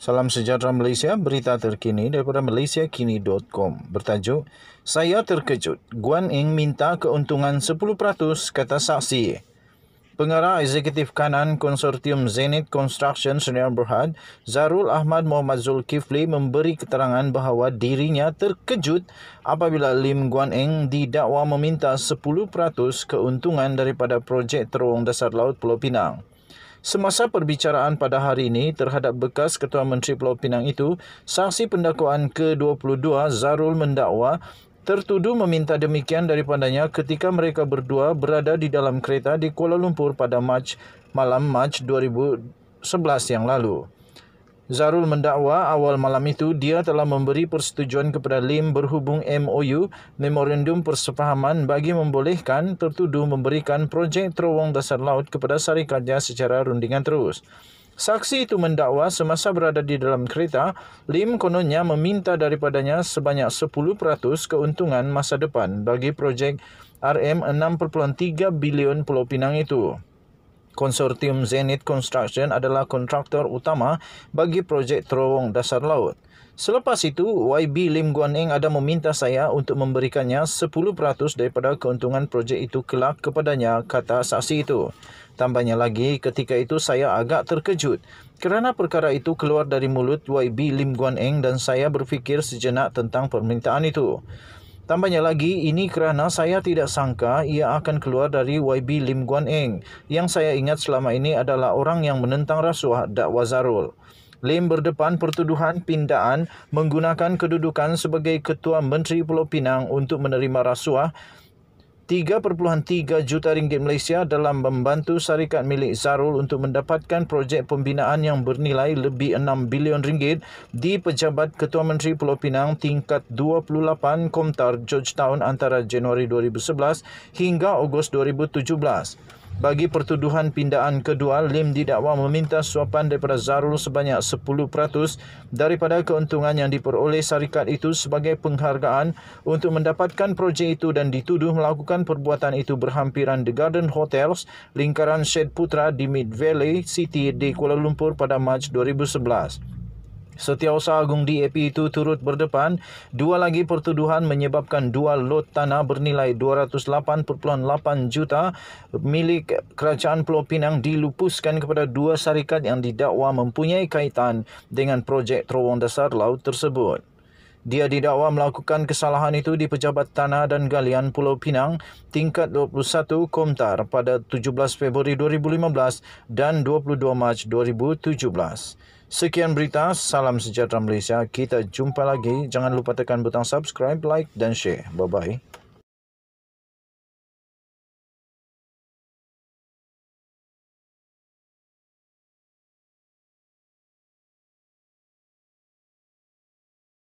Salam sejahtera Malaysia, berita terkini daripada malaysiakini.com bertajuk Saya terkejut, Guan Eng minta keuntungan 10% kata saksi. Pengarah eksekutif kanan konsortium Zenit Construction Senior Berhad, Zarul Ahmad Muhammad Zulkifli memberi keterangan bahawa dirinya terkejut apabila Lim Guan Eng didakwa meminta 10% keuntungan daripada projek terowong dasar laut Pulau Pinang. Semasa perbicaraan pada hari ini terhadap bekas Ketua Menteri Pulau Pinang itu, saksi pendakwaan ke-22 Zarul mendakwa tertuduh meminta demikian daripadanya ketika mereka berdua berada di dalam kereta di Kuala Lumpur pada Mac, malam Mac 2011 yang lalu. Zarul mendakwa awal malam itu dia telah memberi persetujuan kepada Lim berhubung MOU Memorandum Persepahaman bagi membolehkan tertuduh memberikan projek terowong dasar laut kepada syarikatnya secara rundingan terus. Saksi itu mendakwa semasa berada di dalam kereta, Lim kononnya meminta daripadanya sebanyak 10% keuntungan masa depan bagi projek RM6.3 bilion Pulau Pinang itu. Konsortium Zenith Construction adalah kontraktor utama bagi projek terowong dasar laut. Selepas itu, YB Lim Guan Eng ada meminta saya untuk memberikannya 10% daripada keuntungan projek itu kelak kepadanya, kata saksi itu. Tambahnya lagi, ketika itu saya agak terkejut kerana perkara itu keluar dari mulut YB Lim Guan Eng dan saya berfikir sejenak tentang permintaan itu. Tambahnya lagi, ini kerana saya tidak sangka ia akan keluar dari YB Lim Guan Eng yang saya ingat selama ini adalah orang yang menentang rasuah dakwah Zarul. Lim berdepan pertuduhan pindaan menggunakan kedudukan sebagai Ketua Menteri Pulau Pinang untuk menerima rasuah 3.3 juta ringgit Malaysia dalam membantu syarikat milik Zarul untuk mendapatkan projek pembinaan yang bernilai lebih 6 bilion ringgit di Pejabat Ketua Menteri Pulau Pinang tingkat 28 Komtar Georgetown antara Januari 2011 hingga Ogos 2017. Bagi pertuduhan pindaan kedua, Lim didakwa meminta suapan daripada Zarul sebanyak 10% daripada keuntungan yang diperoleh syarikat itu sebagai penghargaan untuk mendapatkan projek itu dan dituduh melakukan perbuatan itu berhampiran The Garden Hotels, lingkaran Syed Putra di Mid Valley City di Kuala Lumpur pada Mac 2011. Setiausaha Agung DAP itu turut berdepan dua lagi pertuduhan menyebabkan dua lot tanah bernilai 208.8 juta milik Kerajaan Pulau Pinang dilupuskan kepada dua syarikat yang didakwa mempunyai kaitan dengan projek terowong dasar laut tersebut. Dia didakwa melakukan kesalahan itu di Pejabat Tanah dan Galian Pulau Pinang tingkat 21 Komtar pada 17 Februari 2015 dan 22 Mac 2017. Sekian berita, salam sejahtera Malaysia. Kita jumpa lagi. Jangan lupa tekan butang subscribe, like dan share. Bye-bye.